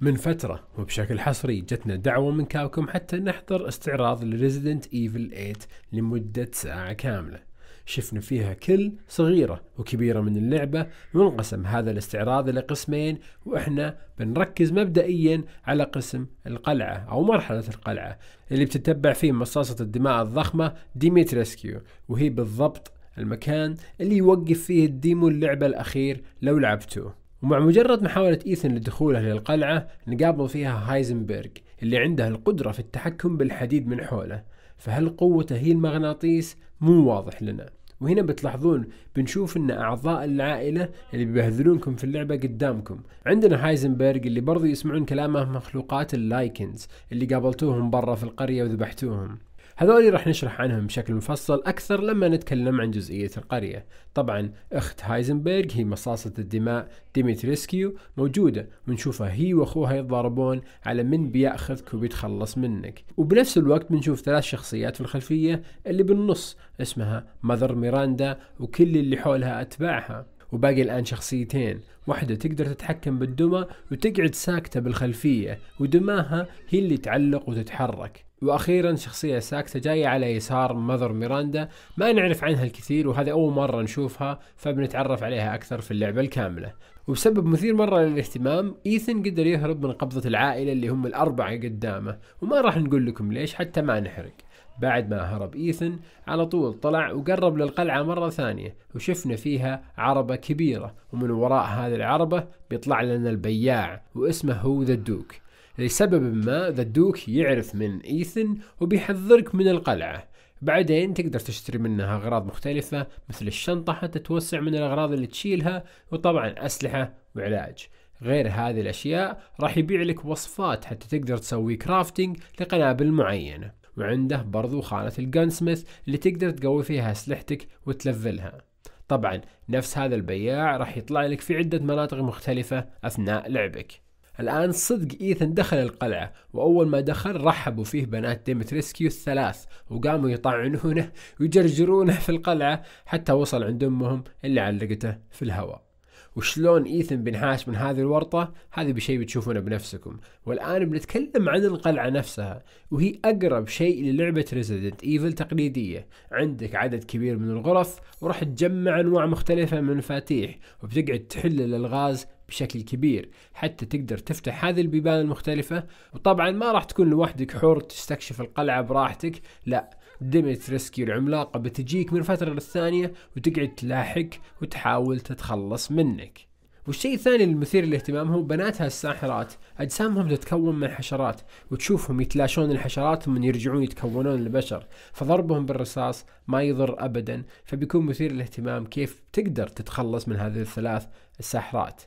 من فترة وبشكل حصري جتنا دعوة من كاوكم حتى نحضر استعراض لريزيدنت ايفل 8 لمدة ساعة كاملة شفنا فيها كل صغيرة وكبيرة من اللعبة وانقسم هذا الاستعراض إلى قسمين وإحنا بنركز مبدئيا على قسم القلعة أو مرحلة القلعة اللي بتتبع فيه مصاصة الدماء الضخمة ديميتريسكيو وهي بالضبط المكان اللي يوقف فيه الديمو اللعبة الأخير لو لعبتوه ومع مجرد محاولة إيثن لدخوله للقلعة نقابل فيها هايزنبرغ اللي عنده القدرة في التحكم بالحديد من حوله فهل قوته هي المغناطيس مو واضح لنا وهنا بتلاحظون بنشوف ان اعضاء العائله اللي بيبهذلونكم في اللعبه قدامكم عندنا هايزنبرغ اللي برضو يسمعون كلامه مخلوقات اللايكنز اللي قابلتوهم برا في القريه وذبحتوهم هذول راح نشرح عنهم بشكل مفصل أكثر لما نتكلم عن جزئية القرية طبعا أخت هايزنبرغ هي مصاصة الدماء ديميتريسكيو موجودة ونشوفها هي وأخوها يتضاربون على من بيأخذك وبيتخلص منك وبنفس الوقت بنشوف ثلاث شخصيات في الخلفية اللي بالنص اسمها ماذر ميراندا وكل اللي حولها أتباعها وباقي الآن شخصيتين واحدة تقدر تتحكم بالدمى وتقعد ساكتة بالخلفية ودماها هي اللي تعلق وتتحرك واخيرا شخصيه ساكته جايه على يسار ماذر ميراندا ما نعرف عنها الكثير وهذه اول مره نشوفها فبنتعرف عليها اكثر في اللعبه الكامله وبسبب مثير مره للاهتمام ايثن قدر يهرب من قبضه العائله اللي هم الاربعه قدامه وما راح نقول لكم ليش حتى ما نحرق بعد ما هرب ايثن على طول طلع وقرب للقلعه مره ثانيه وشفنا فيها عربه كبيره ومن وراء هذه العربه بيطلع لنا البياع واسمه هو ذا الدوك لسبب ما ذا الدوك يعرف من إيثن وبيحذرك من القلعة بعدين تقدر تشتري منها أغراض مختلفة مثل الشنطة حتى توسع من الأغراض اللي تشيلها وطبعا أسلحة وعلاج غير هذه الأشياء راح يبيع لك وصفات حتى تقدر تسوي كرافتنج لقنابل معينة وعنده برضو خانة الجانسميث اللي تقدر تقوي فيها أسلحتك وتلفلها طبعا نفس هذا البياع راح يطلع لك في عدة مناطق مختلفة أثناء لعبك الآن صدق إيثن دخل القلعة وأول ما دخل رحبوا فيه بنات ديمتريسكيو الثلاث وقاموا يطعنونه ويجرجرونه في القلعة حتى وصل عند أمهم اللي علقته في الهواء وشلون ايثن بنحاش من هذه الورطة هذا بشيء بتشوفونه بنفسكم والآن بنتكلم عن القلعة نفسها وهي أقرب شيء للعبة ريزيدنت ايفل تقليدية عندك عدد كبير من الغرف وراح تجمع أنواع مختلفة من المفاتيح وبتقعد تحل الألغاز بشكل كبير حتى تقدر تفتح هذه البيبان المختلفة وطبعا ما راح تكون لوحدك حر تستكشف القلعة براحتك لا ديمتريسكي العملاقة بتجيك من فترة للثانية وتقعد تلاحق وتحاول تتخلص منك والشيء الثاني المثير للاهتمام هو بناتها الساحرات أجسامهم تتكون من حشرات وتشوفهم يتلاشون الحشرات ثم يرجعون يتكونون البشر فضربهم بالرصاص ما يضر أبدا فبيكون مثير للاهتمام كيف تقدر تتخلص من هذه الثلاث الساحرات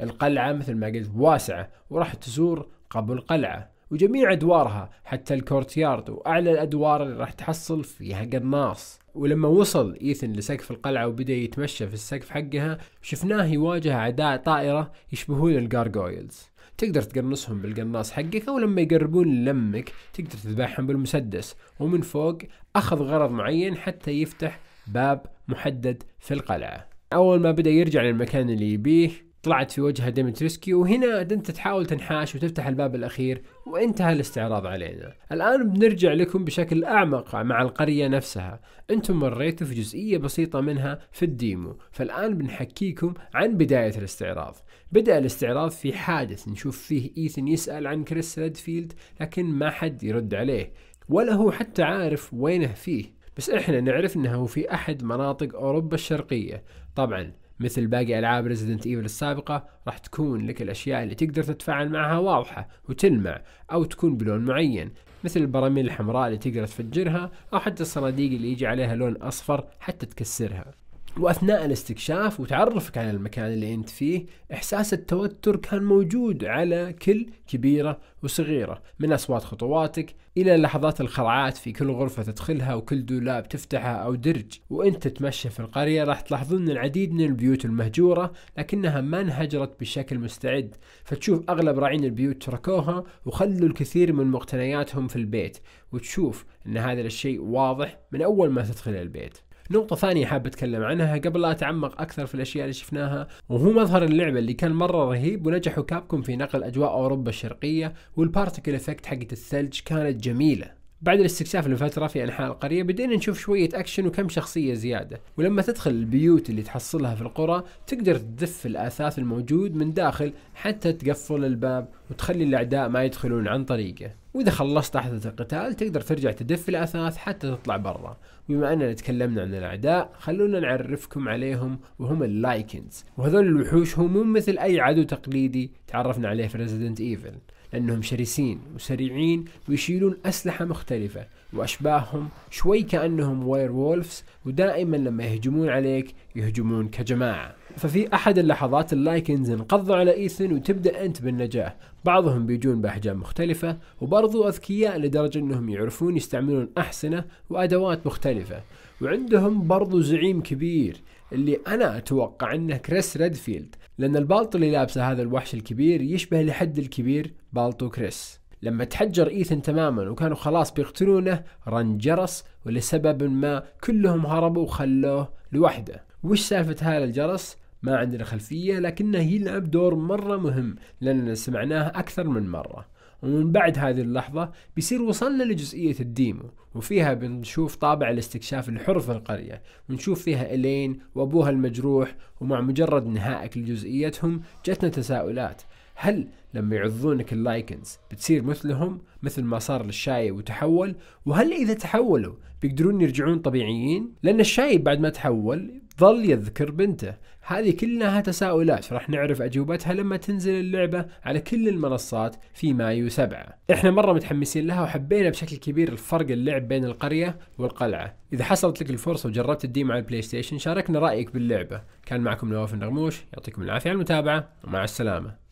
القلعة مثل ما قلت واسعة وراح تزور قبو القلعة وجميع أدوارها حتى الكورتيارد وأعلى الأدوار اللي راح تحصل فيها قناص ولما وصل إيثن لسقف القلعة وبدأ يتمشى في السقف حقها شفناه يواجه أعداء طائرة يشبهون الجارجويلز تقدر تقنصهم بالقناص حقك او لما يقربون لمك تقدر تذبحهم بالمسدس ومن فوق اخذ غرض معين حتى يفتح باب محدد في القلعه اول ما بدا يرجع للمكان اللي يبيه طلعت في وجهه ديمتريسكي وهنا انت تحاول تنحاش وتفتح الباب الاخير وانتهى الاستعراض علينا الان بنرجع لكم بشكل اعمق مع القرية نفسها انتم مريتوا في جزئية بسيطة منها في الديمو فالان بنحكيكم عن بداية الاستعراض بدأ الاستعراض في حادث نشوف فيه ايثن يسأل عن كريس ريدفيلد لكن ما حد يرد عليه ولا هو حتى عارف وينه فيه بس احنا نعرف انه في احد مناطق اوروبا الشرقية طبعا مثل باقي ألعاب ريزيدنت إيفل السابقة راح تكون لك الأشياء اللي تقدر تتفاعل معها واضحة وتلمع أو تكون بلون معين مثل البراميل الحمراء اللي تقدر تفجرها أو حتى الصناديق اللي يجي عليها لون أصفر حتى تكسرها واثناء الاستكشاف وتعرفك على المكان اللي انت فيه احساس التوتر كان موجود على كل كبيره وصغيره من اصوات خطواتك الى لحظات الخرعات في كل غرفه تدخلها وكل دولاب تفتحها او درج وانت تتمشى في القريه راح تلاحظون العديد من البيوت المهجوره لكنها ما انهجرت بشكل مستعد فتشوف اغلب راعين البيوت تركوها وخلوا الكثير من مقتنياتهم في البيت وتشوف ان هذا الشيء واضح من اول ما تدخل البيت نقطة ثانية حاب أتكلم عنها قبل لا أتعمق أكثر في الأشياء اللي شفناها وهو مظهر اللعبة اللي كان مرة رهيب ونجحوا كابكم في نقل أجواء أوروبا الشرقية والبارتكل افكت حقت الثلج كانت جميلة بعد الاستكشاف لفترة في أنحاء القرية بدينا نشوف شوية أكشن وكم شخصية زيادة ولما تدخل البيوت اللي تحصلها في القرى تقدر تدف الأثاث الموجود من داخل حتى تقفل الباب وتخلي الأعداء ما يدخلون عن طريقه واذا خلصت احدث القتال تقدر ترجع تدف الاثاث حتى تطلع برا بما اننا تكلمنا عن الاعداء خلونا نعرفكم عليهم وهم اللايكنز وهذول الوحوش هم مو مثل اي عدو تقليدي تعرفنا عليه في ريزيدنت ايفل لانهم شرسين وسريعين ويشيلون اسلحه مختلفه واشباههم شوي كانهم وير وولفز ودائما لما يهجمون عليك يهجمون كجماعه ففي احد اللحظات اللايكنز انقضوا على ايثن وتبدا انت بالنجاح بعضهم بيجون باحجام مختلفه وبرضو اذكياء لدرجه انهم يعرفون يستعملون احسنه وادوات مختلفه وعندهم برضو زعيم كبير اللي انا اتوقع انه كريس ريدفيلد لان البالطو اللي لابسه هذا الوحش الكبير يشبه لحد الكبير بالطو كريس لما تحجر ايثن تماما وكانوا خلاص بيقتلونه رن جرس ولسبب ما كلهم هربوا وخلوه لوحده وش سالفة هذا الجرس؟ ما عندنا خلفية لكنه يلعب دور مرة مهم لأننا سمعناه أكثر من مرة ومن بعد هذه اللحظة بيصير وصلنا لجزئية الديمو وفيها بنشوف طابع الاستكشاف الحر في القرية ونشوف فيها إلين وأبوها المجروح ومع مجرد نهائك لجزئيتهم جتنا تساؤلات هل لما يعضونك اللايكنز بتصير مثلهم مثل ما صار للشايب وتحول وهل إذا تحولوا بيقدرون يرجعون طبيعيين لأن الشايب بعد ما تحول ظل يذكر بنته هذه كلها تساؤلات راح نعرف أجوبتها لما تنزل اللعبة على كل المنصات في مايو 7 احنا مرة متحمسين لها وحبينا بشكل كبير الفرق اللعب بين القرية والقلعة إذا حصلت لك الفرصة وجربت الديم على البلاي ستيشن شاركنا رأيك باللعبة كان معكم نواف النغموش يعطيكم العافية على المتابعة ومع السلامة